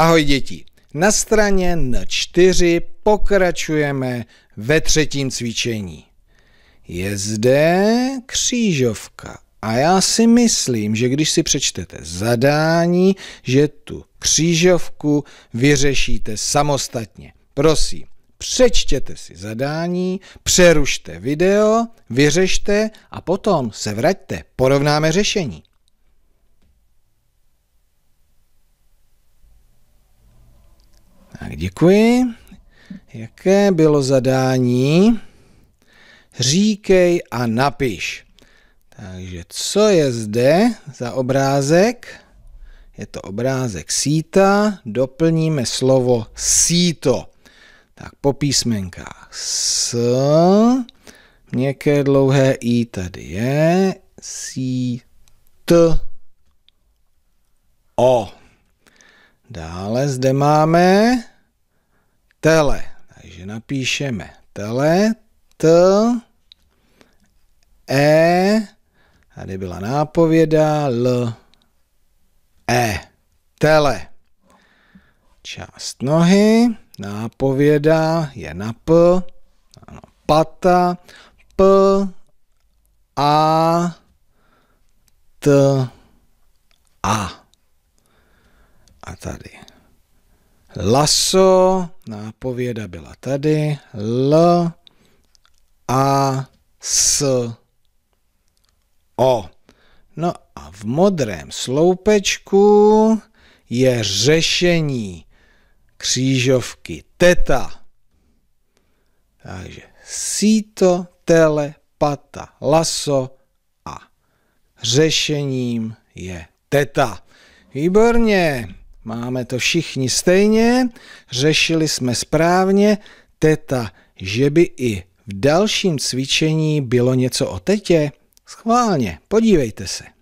Ahoj děti! Na straně N4 pokračujeme ve třetím cvičení. Je zde křížovka a já si myslím, že když si přečtete zadání, že tu křížovku vyřešíte samostatně. Prosím, přečtěte si zadání, přerušte video, vyřešte a potom se vraťte, porovnáme řešení. Tak děkuji. Jaké bylo zadání? Říkej a napiš. Takže co je zde za obrázek? Je to obrázek síta, doplníme slovo síto. Tak po písmenkách S, měkké dlouhé I tady je, sí, t, o. Dále zde máme tele. Takže napíšeme tele, t, e, tady byla nápověda, l, e, tele. Část nohy, nápověda je na p, ano, pata, p, a, t, a. A tady Laso, nápověda byla tady. L, A, S, O. No a v modrém sloupečku je řešení křížovky teta. Takže síto, tele, pata, laso a řešením je teta. Výborně. Máme to všichni stejně, řešili jsme správně, teta, že by i v dalším cvičení bylo něco o tetě? Schválně, podívejte se.